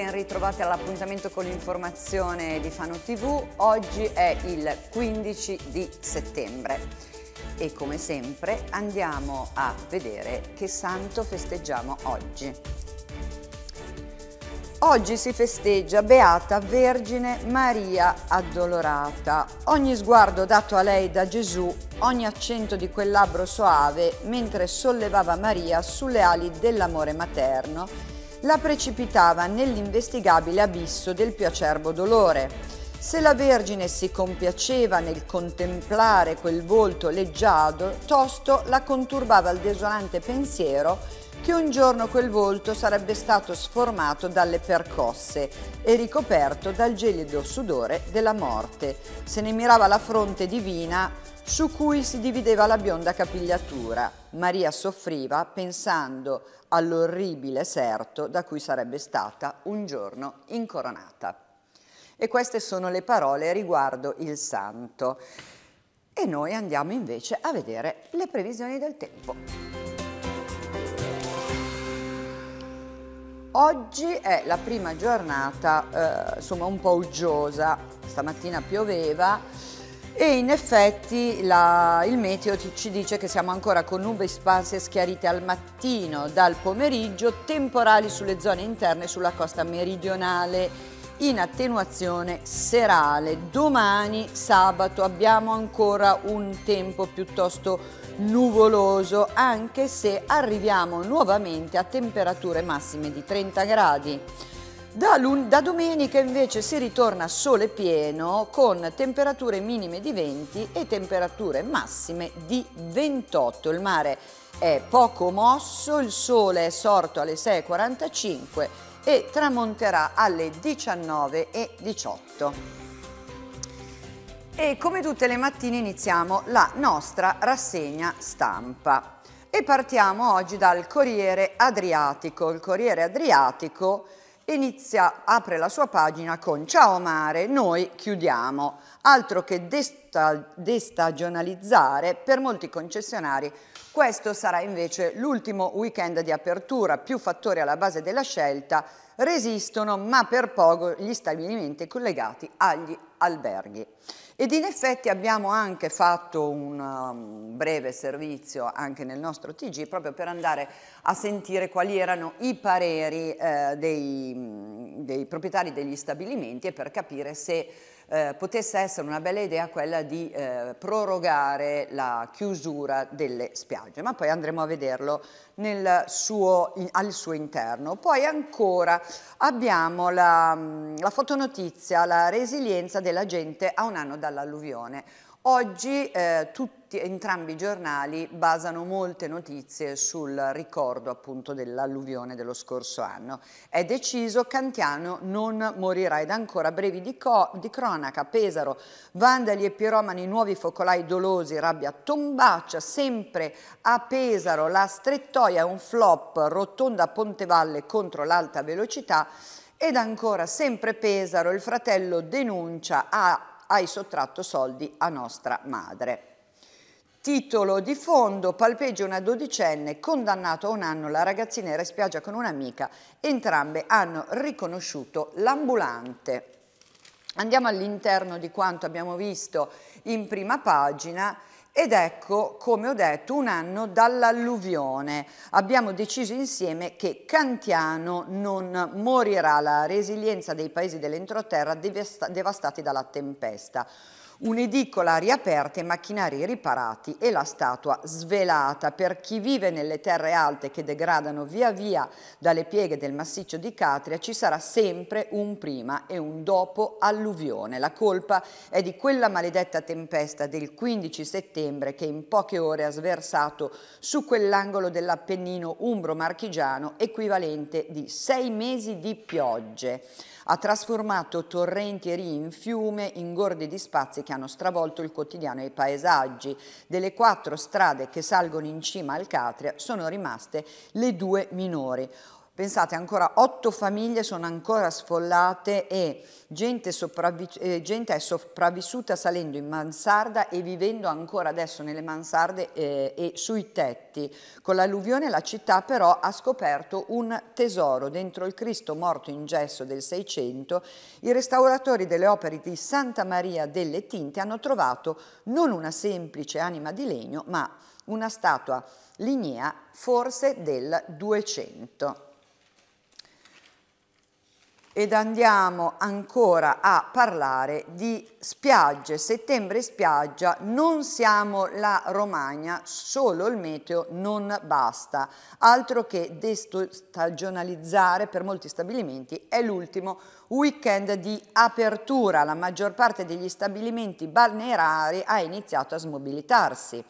ben ritrovati all'appuntamento con l'informazione di Fano TV. Oggi è il 15 di settembre e come sempre andiamo a vedere che santo festeggiamo oggi. Oggi si festeggia Beata Vergine Maria Addolorata. Ogni sguardo dato a lei da Gesù, ogni accento di quel labbro soave mentre sollevava Maria sulle ali dell'amore materno la precipitava nell'investigabile abisso del più acerbo dolore. Se la Vergine si compiaceva nel contemplare quel volto leggiado, tosto la conturbava il desolante pensiero che un giorno quel volto sarebbe stato sformato dalle percosse e ricoperto dal gelido sudore della morte. Se ne mirava la fronte divina su cui si divideva la bionda capigliatura. Maria soffriva pensando all'orribile Serto da cui sarebbe stata un giorno incoronata. E queste sono le parole riguardo il santo. E noi andiamo invece a vedere le previsioni del tempo. Oggi è la prima giornata, eh, insomma, un po' uggiosa. Stamattina pioveva, e in effetti la, il meteo ci dice che siamo ancora con nube sparse e schiarite al mattino, dal pomeriggio, temporali sulle zone interne sulla costa meridionale in attenuazione serale. Domani sabato abbiamo ancora un tempo piuttosto nuvoloso anche se arriviamo nuovamente a temperature massime di 30 gradi. Da, da, domenica invece si ritorna a sole pieno con temperature minime di 20 e temperature massime di 28. Il mare è poco mosso, il sole è sorto alle 6.45 e tramonterà alle 19.18. E come tutte le mattine iniziamo la nostra rassegna stampa. E partiamo oggi dal Corriere Adriatico. Il Corriere Adriatico inizia, apre la sua pagina con ciao mare, noi chiudiamo, altro che desta, destagionalizzare per molti concessionari. Questo sarà invece l'ultimo weekend di apertura, più fattori alla base della scelta, resistono ma per poco gli stabilimenti collegati agli alberghi. Ed in effetti abbiamo anche fatto un um, breve servizio anche nel nostro TG proprio per andare a sentire quali erano i pareri eh, dei, mm, dei proprietari degli stabilimenti e per capire se eh, potesse essere una bella idea quella di eh, prorogare la chiusura delle spiagge, ma poi andremo a vederlo suo, in, al suo interno. Poi ancora abbiamo la, mm, la fotonotizia, la resilienza della gente a un anno dall'alluvione. Oggi eh, tutti tutti, entrambi i giornali basano molte notizie sul ricordo appunto dell'alluvione dello scorso anno. È deciso, Cantiano non morirà ed ancora brevi di, di cronaca, Pesaro, vandali e piromani, nuovi focolai dolosi, rabbia tombaccia, sempre a Pesaro, la strettoia è un flop, rotonda Pontevalle contro l'alta velocità ed ancora sempre Pesaro, il fratello denuncia a hai sottratto soldi a nostra madre. Titolo di fondo, palpeggia una dodicenne, condannato a un anno, la ragazzina era in spiaggia con un'amica, entrambe hanno riconosciuto l'ambulante. Andiamo all'interno di quanto abbiamo visto in prima pagina ed ecco, come ho detto, un anno dall'alluvione. Abbiamo deciso insieme che Cantiano non morirà, la resilienza dei paesi dell'entroterra devastati dalla tempesta un'edicola riaperta i macchinari riparati e la statua svelata. Per chi vive nelle terre alte che degradano via via dalle pieghe del massiccio di Catria ci sarà sempre un prima e un dopo alluvione. La colpa è di quella maledetta tempesta del 15 settembre che in poche ore ha sversato su quell'angolo dell'Appennino umbro-marchigiano equivalente di sei mesi di piogge ha trasformato torrenti e rii in fiume, ingordi di spazi che hanno stravolto il quotidiano e i paesaggi. Delle quattro strade che salgono in cima al Catria sono rimaste le due minori. Pensate, ancora otto famiglie sono ancora sfollate e gente, eh, gente, è sopravvissuta salendo in mansarda e vivendo ancora adesso nelle mansarde eh, e sui tetti. Con l'alluvione la città però ha scoperto un tesoro. Dentro il Cristo morto in gesso del Seicento, i restauratori delle opere di Santa Maria delle Tinte hanno trovato non una semplice anima di legno, ma una statua lignea forse del 200 ed andiamo ancora a parlare di spiagge, settembre spiaggia, non siamo la Romagna, solo il meteo non basta, altro che destagionalizzare per molti stabilimenti è l'ultimo weekend di apertura, la maggior parte degli stabilimenti balneari ha iniziato a smobilitarsi.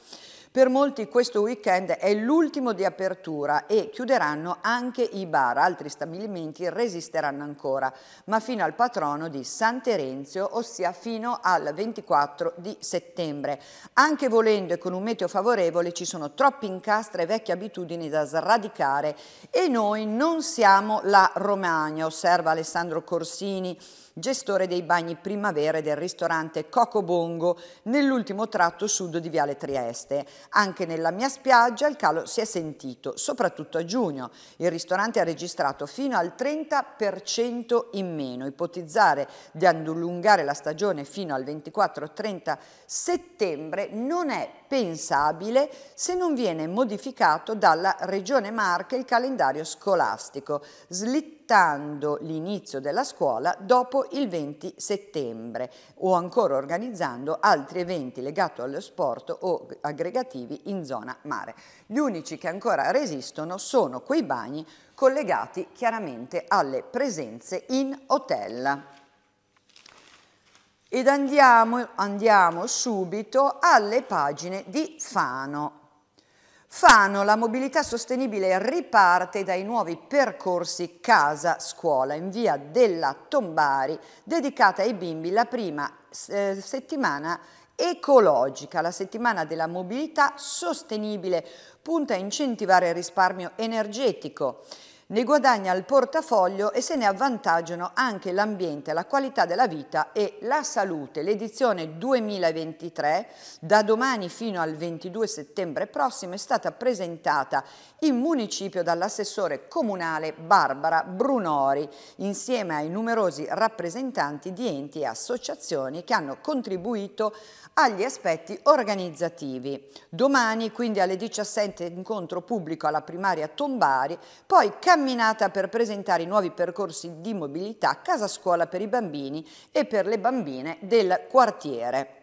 Per molti questo weekend è l'ultimo di apertura e chiuderanno anche i bar, altri stabilimenti resisteranno ancora, ma fino al patrono di San Terenzio, ossia fino al 24 di settembre. Anche volendo e con un meteo favorevole ci sono troppi incastri e vecchie abitudini da sradicare e noi non siamo la Romagna, osserva Alessandro Corsini, gestore dei bagni primavera del ristorante Cocobongo nell'ultimo tratto sud di Viale Trieste. Anche nella mia spiaggia il calo si è sentito, soprattutto a giugno. Il ristorante ha registrato fino al 30% in meno. Ipotizzare di allungare la stagione fino al 24-30 settembre non è pensabile se non viene modificato dalla Regione Marche il calendario scolastico, slittando aspettando l'inizio della scuola dopo il 20 settembre o ancora organizzando altri eventi legati allo sport o aggregativi in zona mare. Gli unici che ancora resistono sono quei bagni collegati chiaramente alle presenze in hotel. Ed andiamo, andiamo subito alle pagine di Fano. Fano, la mobilità sostenibile riparte dai nuovi percorsi casa-scuola in via della Tombari, dedicata ai bimbi la prima eh, settimana ecologica, la settimana della mobilità sostenibile, punta a incentivare il risparmio energetico ne guadagna il portafoglio e se ne avvantaggiano anche l'ambiente, la qualità della vita e la salute. L'edizione 2023, da domani fino al 22 settembre prossimo, è stata presentata in municipio dall'assessore comunale Barbara Brunori, insieme ai numerosi rappresentanti di enti e associazioni che hanno contribuito agli aspetti organizzativi. Domani, quindi alle 17, incontro pubblico alla primaria Tombari, poi camminare camminata per presentare i nuovi percorsi di mobilità casa scuola per i bambini e per le bambine del quartiere.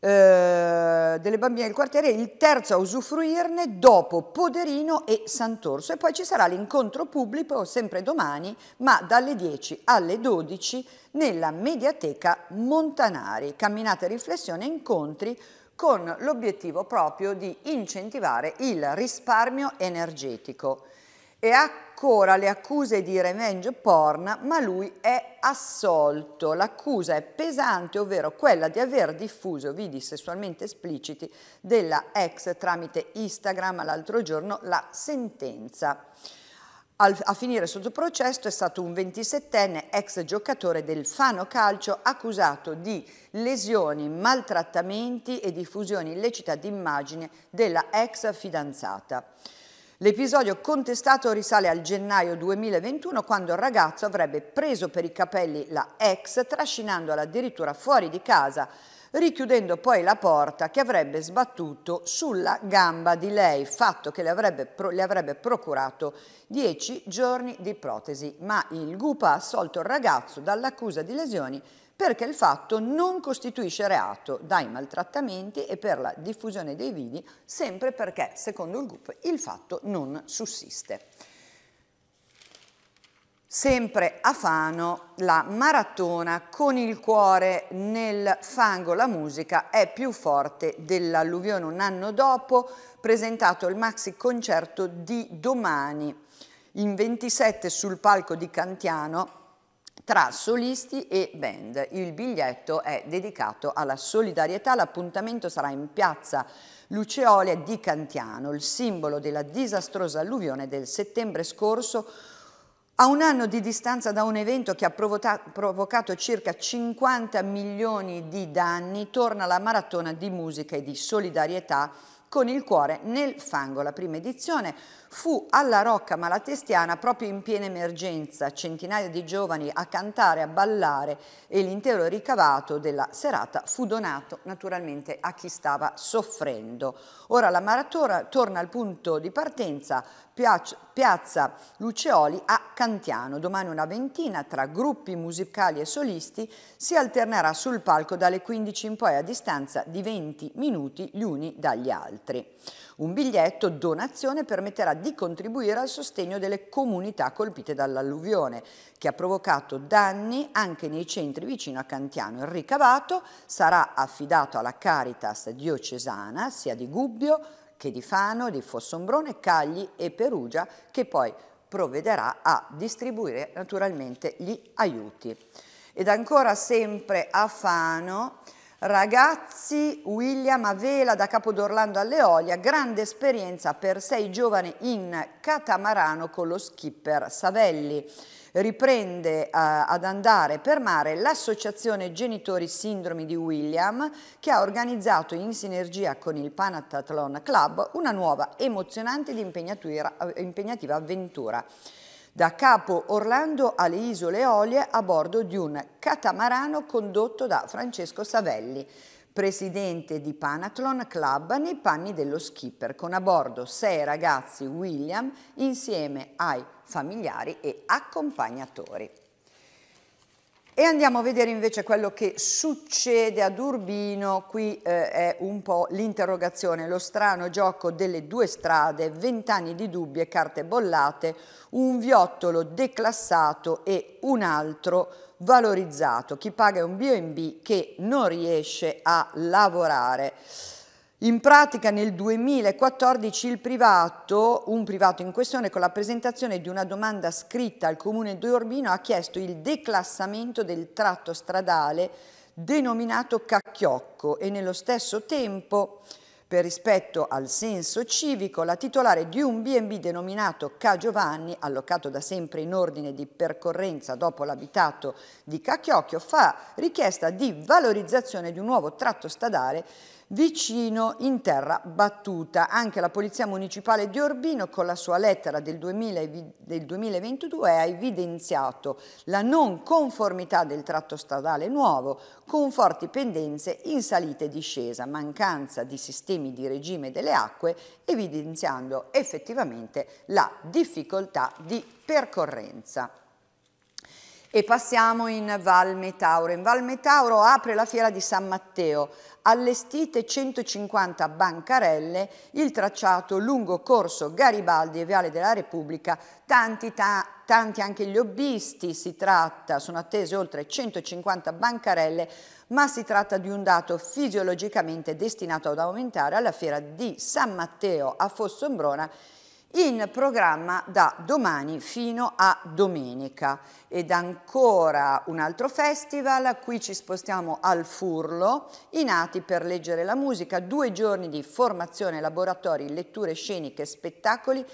Eh, delle bambine del quartiere, il terzo a usufruirne dopo Poderino e Sant'Orso e poi ci sarà l'incontro pubblico sempre domani ma dalle 10 alle 12 nella mediateca Montanari, camminate, riflessione e incontri con l'obiettivo proprio di incentivare il risparmio energetico e ancora le accuse di revenge porn, ma lui è assolto. L'accusa è pesante, ovvero quella di aver diffuso video sessualmente espliciti della ex tramite Instagram l'altro giorno la sentenza. a finire sotto processo è stato un 27enne ex giocatore del Fano Calcio accusato di lesioni, maltrattamenti e diffusione illecita di immagine della ex fidanzata. L'episodio contestato risale al gennaio 2021 quando il ragazzo avrebbe preso per i capelli la ex trascinandola addirittura fuori di casa richiudendo poi la porta che avrebbe sbattuto sulla gamba di lei, fatto che le avrebbe, le avrebbe procurato 10 giorni di protesi, ma il Gupa ha assolto il ragazzo dall'accusa di lesioni perché il fatto non costituisce reato dai maltrattamenti e per la diffusione dei vidi, sempre perché, secondo il GUP, il fatto non sussiste. Sempre a Fano la maratona con il cuore nel fango, la musica è più forte dell'alluvione. Un anno dopo presentato il maxi concerto di domani in 27 sul palco di Cantiano tra solisti e band. Il biglietto è dedicato alla solidarietà, l'appuntamento sarà in piazza Luceole di Cantiano, il simbolo della disastrosa alluvione del settembre scorso a un anno di distanza da un evento che ha provocato circa 50 milioni di danni, torna la maratona di musica e di solidarietà con il cuore nel fango. La prima edizione fu alla Rocca Malatestiana proprio in piena emergenza, centinaia di giovani a cantare, a ballare e l'intero ricavato della serata fu donato naturalmente a chi stava soffrendo. Ora la maratona torna al punto di partenza, Piazza Luceoli a Cantiano. Domani una ventina tra gruppi musicali e solisti si alternerà sul palco dalle 15 in poi a distanza di 20 minuti gli uni dagli altri. Un biglietto donazione permetterà di contribuire al sostegno delle comunità colpite dall'alluvione che ha provocato danni anche nei centri vicino a Cantiano. Il ricavato sarà affidato alla Caritas diocesana sia di Gubbio che di Fano, di Fossombrone, Cagli e Perugia che poi provvederà a distribuire naturalmente gli aiuti. Ed ancora sempre a Fano, Ragazzi, William Avela da Capodorlando all'Eolia, grande esperienza per sei giovani in catamarano con lo skipper Savelli riprende a, eh, ad andare per mare l'associazione Genitori Sindromi di William che ha organizzato in sinergia con il Panathlon Club una nuova emozionante ed eh, impegnativa avventura da Capo Orlando alle Isole Olie a bordo di un catamarano condotto da Francesco Savelli presidente di Panathlon Club nei panni dello skipper, con a bordo sei ragazzi William insieme ai familiari e accompagnatori. E andiamo a vedere invece quello che succede ad Urbino, qui eh, è un po' l'interrogazione, lo strano gioco delle due strade, vent'anni di dubbi e carte bollate, un viottolo declassato e un altro valorizzato. Chi paga è un B&B che non riesce a lavorare. In pratica nel 2014 il privato, un privato in questione con la presentazione di una domanda scritta al comune di Urbino ha chiesto il declassamento del tratto stradale denominato Cacchiocco e nello stesso tempo per rispetto al senso civico, la titolare di un B&B denominato Ca Giovanni, allocato da sempre in ordine di percorrenza dopo l'abitato di Cacchiocchio, fa richiesta di valorizzazione di un nuovo tratto stradale vicino in terra battuta. Anche la Polizia Municipale di Orbino con la sua lettera del, 2022 ha evidenziato la non conformità del tratto stradale nuovo con forti pendenze in salita e discesa, mancanza di sistemi di regime delle acque, evidenziando effettivamente la difficoltà di percorrenza. E passiamo in Val Metauro. In Val Metauro apre la fiera di San Matteo allestite 150 bancarelle, il tracciato lungo corso Garibaldi e Viale della Repubblica, tanti, ta tanti anche gli hobbisti si tratta, sono attese oltre 150 bancarelle, ma si tratta di un dato fisiologicamente destinato ad aumentare alla fiera di San Matteo a Fossombrona in programma da domani fino a domenica ed ancora un altro festival, qui ci spostiamo al Furlo, i nati per leggere la musica, due giorni di formazione, laboratori, letture sceniche, spettacoli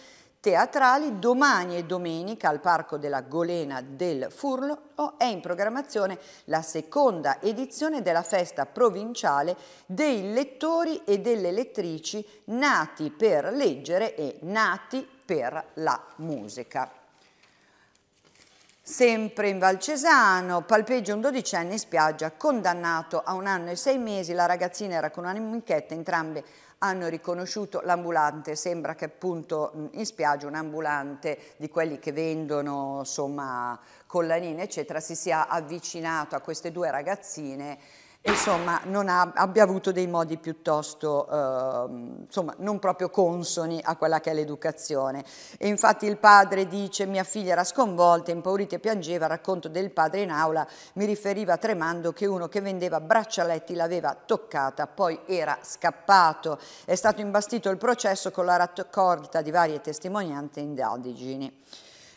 teatrali domani e domenica al Parco della Golena del Furlo è in programmazione la seconda edizione della festa provinciale dei lettori e delle lettrici nati per leggere e nati per la musica. Sempre in Valcesano, palpeggia un dodicenne in spiaggia, condannato a un anno e sei mesi, la ragazzina era con una amichetta, entrambe hanno riconosciuto l'ambulante, sembra che appunto in spiaggia un ambulante di quelli che vendono insomma collanine eccetera si sia avvicinato a queste due ragazzine insomma, ha, abbia avuto dei modi piuttosto, eh, insomma, non proprio consoni a quella che è l'educazione. E infatti il padre dice, mia figlia era sconvolta, impaurita e piangeva, racconto del padre in aula, mi riferiva tremando che uno che vendeva braccialetti l'aveva toccata, poi era scappato. È stato imbastito il processo con la raccolta di varie testimonianze e indagini.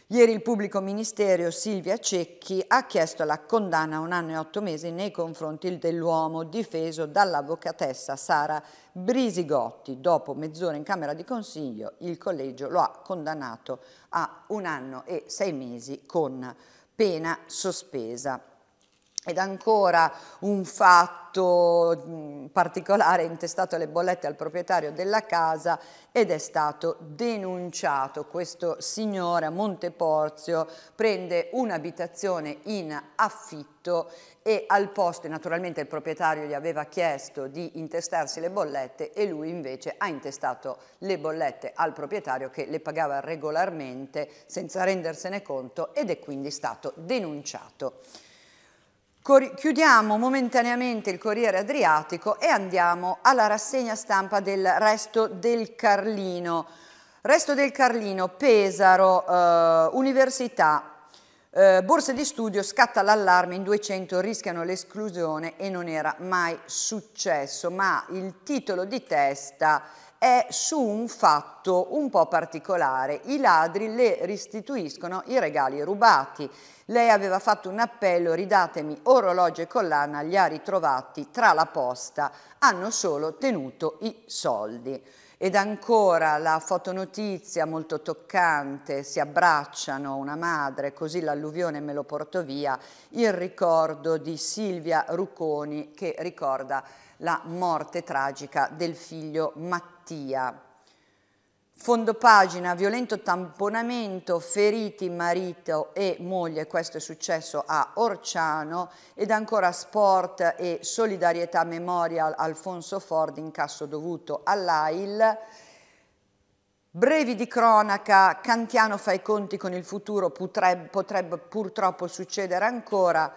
Ieri il pubblico ministero Silvia Cecchi ha chiesto la condanna a un anno e otto mesi nei confronti dell'uomo difeso dall'avvocatessa Sara Brisigotti. Dopo mezz'ora in Camera di Consiglio il collegio lo ha condannato a un anno e sei mesi con pena sospesa. Ed ancora un fatto mm, particolare è intestato le bollette al proprietario della casa ed è stato denunciato. Questo signore a Monteporzio prende un'abitazione in affitto e al posto, naturalmente il proprietario gli aveva chiesto di intestarsi le bollette e lui invece ha intestato le bollette al proprietario che le pagava regolarmente senza rendersene conto ed è quindi stato denunciato. Chiudiamo momentaneamente il Corriere Adriatico e andiamo alla rassegna stampa del Resto del Carlino. Resto del Carlino, Pesaro, eh, Università, eh, borse di studio, scatta l'allarme, in 200 rischiano l'esclusione e non era mai successo, ma il titolo di testa è su un fatto un po' particolare. I ladri le restituiscono i regali rubati. Lei aveva fatto un appello, ridatemi orologio e collana, li ha ritrovati tra la posta, hanno solo tenuto i soldi. Ed ancora la fotonotizia molto toccante, si abbracciano una madre, così l'alluvione me lo portò via, il ricordo di Silvia Rucconi che ricorda la morte tragica del figlio Matteo malattia. Fondo pagina, violento tamponamento, feriti marito e moglie, questo è successo a Orciano, ed ancora sport e solidarietà memorial Alfonso Ford, incasso dovuto all'AIL. Brevi di cronaca, Cantiano fa i conti con il futuro, potrebbe, potrebbe purtroppo succedere ancora,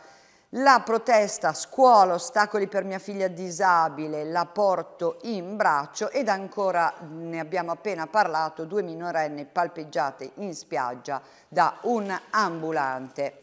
la protesta scuola, ostacoli per mia figlia disabile, la porto in braccio ed ancora ne abbiamo appena parlato, due minorenne palpeggiate in spiaggia da un ambulante.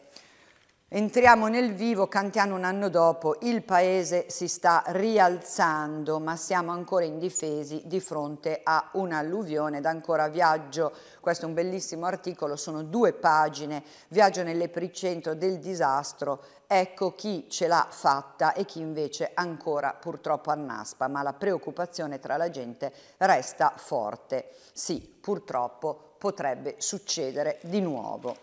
Entriamo nel vivo, cantiamo un anno dopo, il paese si sta rialzando ma siamo ancora indifesi di fronte a un'alluvione ed ancora viaggio, questo è un bellissimo articolo, sono due pagine, viaggio nell'epricentro del disastro Ecco chi ce l'ha fatta e chi invece ancora purtroppo annaspa, ma la preoccupazione tra la gente resta forte. Sì, purtroppo potrebbe succedere di nuovo.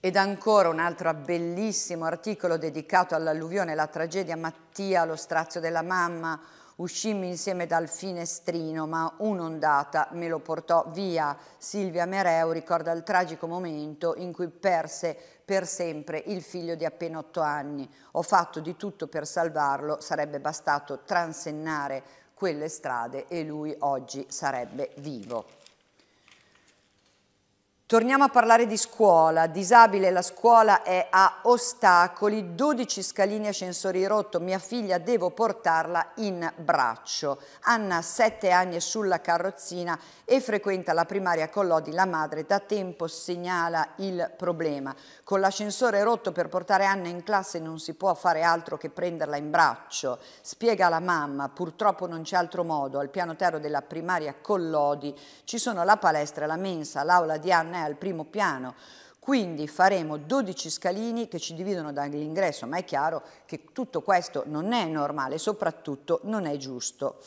Ed ancora un altro bellissimo articolo dedicato all'alluvione, la tragedia Mattia, lo strazio della mamma, Uscimmo insieme dal finestrino, ma un'ondata me lo portò via. Silvia Mereu ricorda il tragico momento in cui perse per sempre il figlio di appena otto anni. Ho fatto di tutto per salvarlo, sarebbe bastato transennare quelle strade e lui oggi sarebbe vivo. Torniamo a parlare di scuola. Disabile la scuola è a ostacoli, 12 scalini ascensori rotto, mia figlia devo portarla in braccio. Anna ha 7 anni e sulla carrozzina e frequenta la primaria con Lodi. La madre da tempo segnala il problema. Con l'ascensore rotto per portare Anna in classe non si può fare altro che prenderla in braccio. Spiega la mamma, purtroppo non c'è altro modo. Al piano terra della primaria con Lodi ci sono la palestra, la mensa, l'aula di Anna e al primo piano, quindi faremo 12 scalini che ci dividono dall'ingresso, ma è chiaro che tutto questo non è normale, soprattutto non è giusto.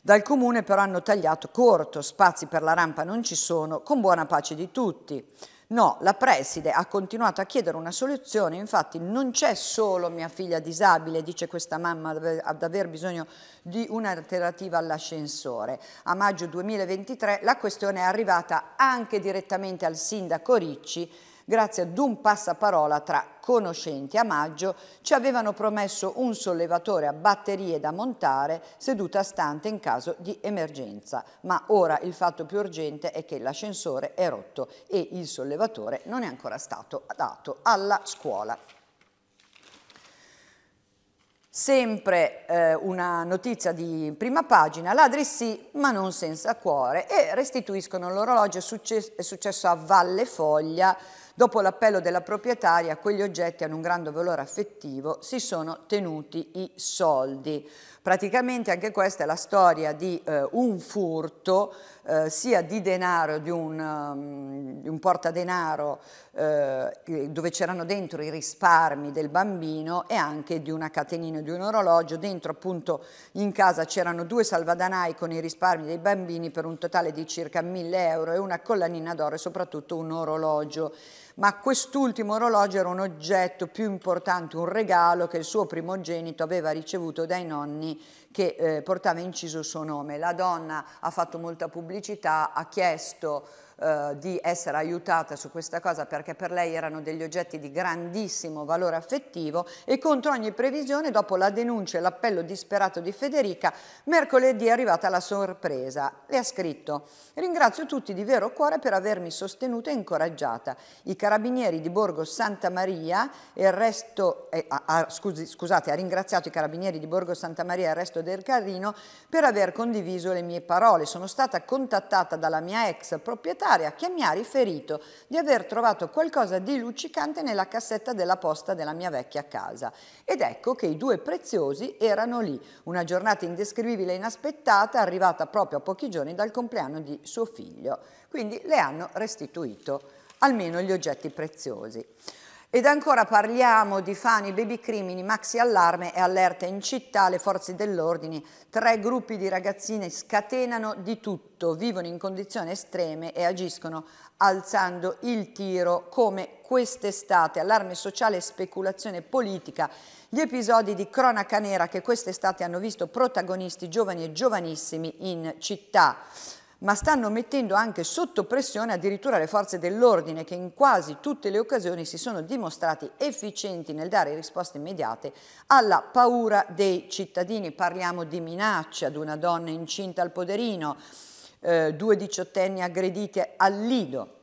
Dal comune però hanno tagliato corto, spazi per la rampa non ci sono, con buona pace di tutti. No, la preside ha continuato a chiedere una soluzione, infatti non c'è solo mia figlia disabile, dice questa mamma ad aver bisogno di un'alternativa all'ascensore. A maggio 2023 la questione è arrivata anche direttamente al sindaco Ricci Grazie ad un passaparola tra conoscenti a maggio ci avevano promesso un sollevatore a batterie da montare seduta a stante in caso di emergenza, ma ora il fatto più urgente è che l'ascensore è rotto e il sollevatore non è ancora stato dato alla scuola. Sempre eh, una notizia di prima pagina, ladri sì ma non senza cuore e restituiscono l'orologio, è successo a Valle Foglia, Dopo l'appello della proprietaria, quegli oggetti hanno un grande valore affettivo, si sono tenuti i soldi. Praticamente anche questa è la storia di eh, un furto eh, sia di denaro, di un, um, di un portadenaro eh, dove c'erano dentro i risparmi del bambino e anche di una catenina di un orologio. Dentro appunto in casa c'erano due salvadanai con i risparmi dei bambini per un totale di circa 1000 euro e una collanina d'oro e soprattutto un orologio ma quest'ultimo orologio era un oggetto più importante, un regalo che il suo primogenito aveva ricevuto dai nonni che eh, portava inciso il suo nome. La donna ha fatto molta pubblicità, ha chiesto eh, di essere aiutata su questa cosa perché per lei erano degli oggetti di grandissimo valore affettivo e contro ogni previsione dopo la denuncia e l'appello disperato di Federica mercoledì è arrivata la sorpresa e ha scritto ringrazio tutti di vero cuore per avermi sostenuta e incoraggiata i carabinieri di Borgo Santa Maria e il resto eh, ah, scusi, scusate ha ringraziato i carabinieri di Borgo Santa Maria e il resto del Carrino per aver condiviso le mie parole sono stata contattata dalla mia ex proprietaria a che mi ha riferito di aver trovato qualcosa di luccicante nella cassetta della posta della mia vecchia casa. Ed ecco che i due preziosi erano lì, una giornata indescrivibile e inaspettata arrivata proprio a pochi giorni dal compleanno di suo figlio. Quindi le hanno restituito almeno gli oggetti preziosi. Ed ancora parliamo di Fani, baby crimini, maxi allarme e allerte in città, le forze dell'ordine, tre gruppi di ragazzine scatenano di tutto, vivono in condizioni estreme e agiscono alzando il tiro come quest'estate, allarme sociale e speculazione politica, gli episodi di cronaca nera che quest'estate hanno visto protagonisti giovani e giovanissimi in città ma stanno mettendo anche sotto pressione addirittura le forze dell'ordine che in quasi tutte le occasioni si sono dimostrati efficienti nel dare risposte immediate alla paura dei cittadini. Parliamo di minacce ad una donna incinta al poderino, eh, due diciottenni aggredite al Lido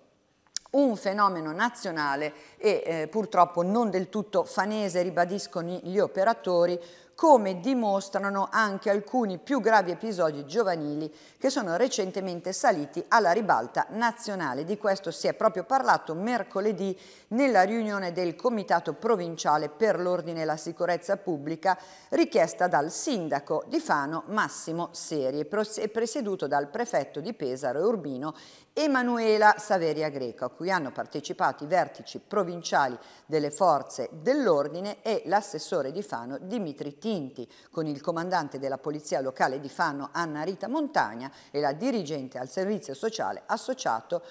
un fenomeno nazionale e eh, purtroppo non del tutto fanese, ribadiscono gli operatori, come dimostrano anche alcuni più gravi episodi giovanili che sono recentemente saliti alla ribalta nazionale. Di questo si è proprio parlato mercoledì nella riunione del Comitato Provinciale per l'Ordine e la Sicurezza Pubblica richiesta dal sindaco di Fano Massimo Seri e presieduto dal prefetto di Pesaro e Urbino Emanuela Saveria Greco, a cui hanno partecipato i vertici provinciali delle forze dell'ordine e l'assessore di Fano Dimitri Tini. Chinti con il comandante della Polizia Locale di Fanno Anna Rita Montagna e la dirigente al servizio sociale associato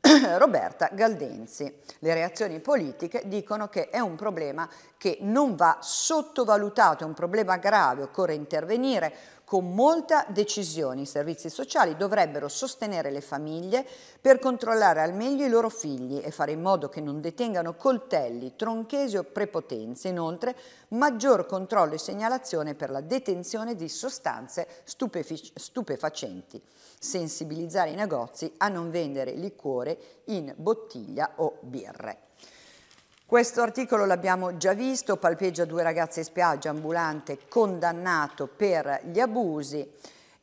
Roberta Galdenzi. Le reazioni politiche dicono che è un problema che non va sottovalutato, è un problema grave, occorre intervenire con molta decisione i servizi sociali dovrebbero sostenere le famiglie per controllare al meglio i loro figli e fare in modo che non detengano coltelli, tronchesi o prepotenze. Inoltre, maggior controllo e segnalazione per la detenzione di sostanze stupefacenti. Sensibilizzare i negozi a non vendere liquore in bottiglia o birre. Questo articolo l'abbiamo già visto, palpeggia due ragazze in spiaggia, ambulante, condannato per gli abusi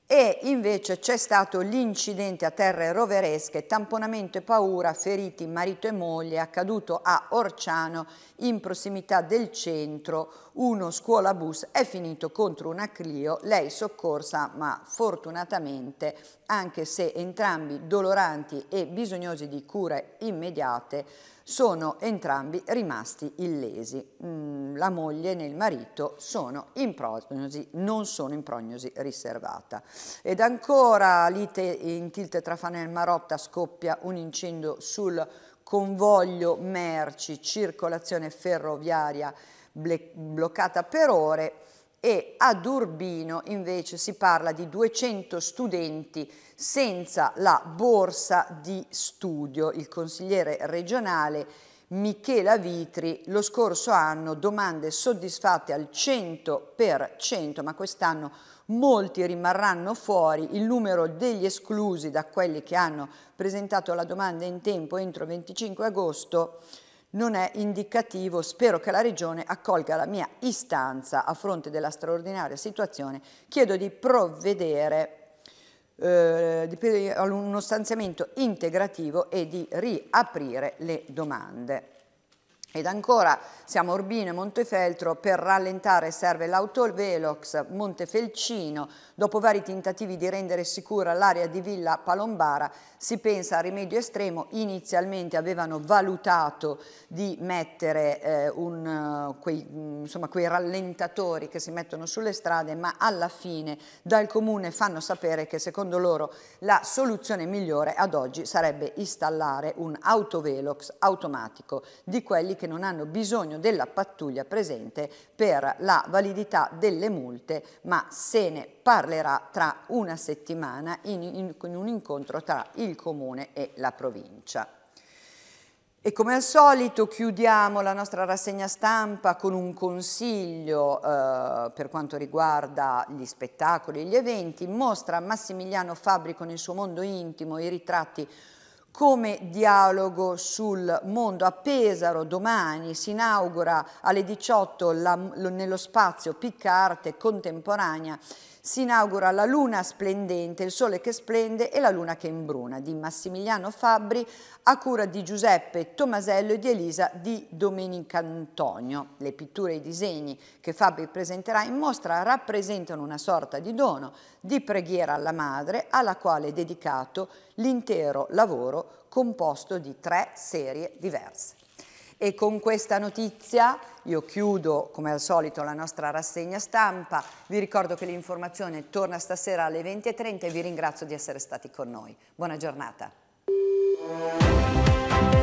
e invece c'è stato l'incidente a terre roveresche, tamponamento e paura, feriti marito e moglie, accaduto a Orciano in prossimità del centro, uno scuola bus è finito contro una Clio, lei soccorsa ma fortunatamente anche se entrambi doloranti e bisognosi di cure immediate sono entrambi rimasti illesi. Mm, la moglie e il marito sono in prognosi, non sono in prognosi riservata. Ed ancora lite in tilt tra Fanel e Marotta scoppia un incendio sul convoglio merci, circolazione ferroviaria bloccata per ore e ad Urbino invece si parla di 200 studenti senza la borsa di studio. Il consigliere regionale Michela Vitri lo scorso anno domande soddisfatte al 100%, ma quest'anno molti rimarranno fuori, il numero degli esclusi da quelli che hanno presentato la domanda in tempo entro 25 agosto non è indicativo. Spero che la Regione accolga la mia istanza a fronte della straordinaria situazione. Chiedo di provvedere eh, uno stanziamento integrativo e di riaprire le domande. Ed ancora siamo a Urbino e Montefeltro, per rallentare serve l'autovelox Montefelcino. Dopo vari tentativi di rendere sicura l'area di Villa Palombara, si pensa a rimedio estremo. Inizialmente avevano valutato di mettere eh, un, quei, insomma, quei rallentatori che si mettono sulle strade, ma alla fine dal comune fanno sapere che secondo loro la soluzione migliore ad oggi sarebbe installare un autovelox automatico di quelli che che non hanno bisogno della pattuglia presente per la validità delle multe, ma se ne parlerà tra una settimana in, in, in un incontro tra il Comune e la provincia. E come al solito chiudiamo la nostra rassegna stampa con un consiglio eh, per quanto riguarda gli spettacoli e gli eventi. Mostra Massimiliano Fabri con il suo mondo intimo i ritratti come dialogo sul mondo. A Pesaro domani si inaugura alle 18 la, nello spazio Picca Arte Contemporanea si inaugura La Luna Splendente, il Sole che splende e la Luna che imbruna di Massimiliano Fabbri a cura di Giuseppe Tomasello e di Elisa di Domenica Antonio. Le pitture e i disegni che Fabbri presenterà in mostra rappresentano una sorta di dono, di preghiera alla madre alla quale è dedicato l'intero lavoro composto di tre serie diverse. E con questa notizia io chiudo come al solito la nostra rassegna stampa, vi ricordo che l'informazione torna stasera alle 20.30 e vi ringrazio di essere stati con noi. Buona giornata.